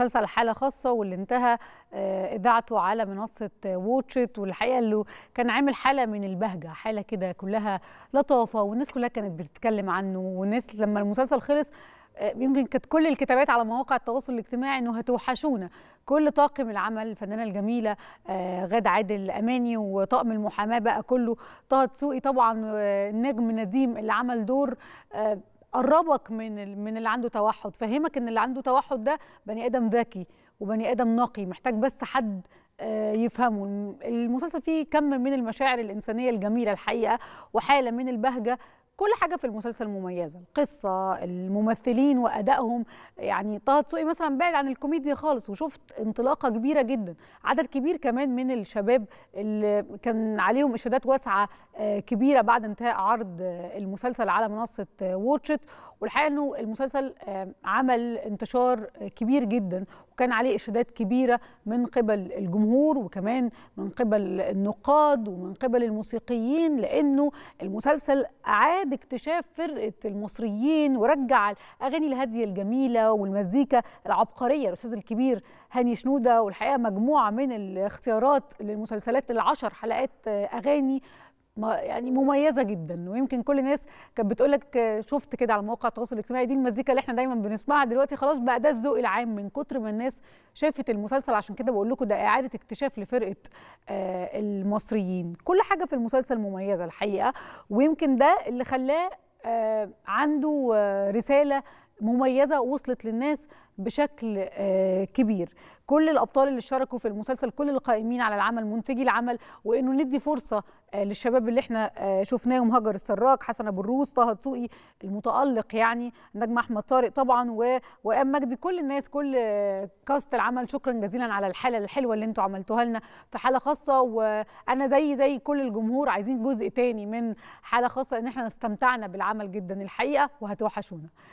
مسلسل حالة خاصة واللي انتهى آه، إذاعته على منصة ووتشت والحقيقة اللي كان عامل حالة من البهجة حالة كده كلها لطافة والناس كلها كانت بتتكلم عنه والناس لما المسلسل خلص آه، يمكن كانت كل الكتابات على مواقع التواصل الاجتماعي انه هتوحشونا كل طاقم العمل الفنانه الجميله آه، غاد عادل اماني وطاقم المحاماه بقى كله طه دسوقي طبعا نجم نديم اللي عمل دور قربك من من اللي عنده توحد فهمك ان اللي عنده توحد ده بني ادم ذكي وبني ادم نقي محتاج بس حد آه، يفهموا المسلسل فيه كم من المشاعر الإنسانية الجميلة الحقيقة وحالة من البهجة كل حاجه في المسلسل مميزه القصه الممثلين وادائهم يعني طه دسوقي مثلا بعد عن الكوميديا خالص وشفت انطلاقه كبيره جدا عدد كبير كمان من الشباب اللي كان عليهم اشادات واسعه آه، كبيره بعد انتهاء عرض آه، المسلسل على منصه آه، ووتشت والحقيقه انه المسلسل عمل انتشار كبير جدا وكان عليه اشادات كبيره من قبل الجمهور وكمان من قبل النقاد ومن قبل الموسيقيين لانه المسلسل اعاد بعد اكتشاف فرقه المصريين ورجع الاغاني الهاديه الجميله والمزيكا العبقريه الاستاذ الكبير هاني شنوده والحقيقه مجموعه من الاختيارات للمسلسلات العشر حلقات اغاني يعني مميزه جدا ويمكن كل الناس كانت بتقول لك شفت كده على مواقع التواصل الاجتماعي دي المزيكا اللي احنا دايما بنسمعها دلوقتي خلاص بقى ده الذوق العام من كتر ما الناس شافت المسلسل عشان كده بقول لكم ده اعاده اكتشاف لفرقه آه، المصريين كل حاجه في المسلسل مميزه الحقيقه ويمكن ده اللي خلاه آه، عنده آه، رساله مميزه وصلت للناس بشكل آه، كبير كل الابطال اللي اشتركوا في المسلسل كل القائمين على العمل منتجي العمل وانه ندي فرصه آه، للشباب اللي احنا آه، شفناهم هجر السراج حسن ابو الروس طه دسوقي المتالق يعني نجم احمد طارق طبعا و... وام مجدي كل الناس كل كاست العمل شكرا جزيلا على الحاله الحلوه اللي انتوا عملتوها لنا في حاله خاصه وانا زي زي كل الجمهور عايزين جزء تاني من حاله خاصه ان احنا استمتعنا بالعمل جدا الحقيقه وهتوحشونا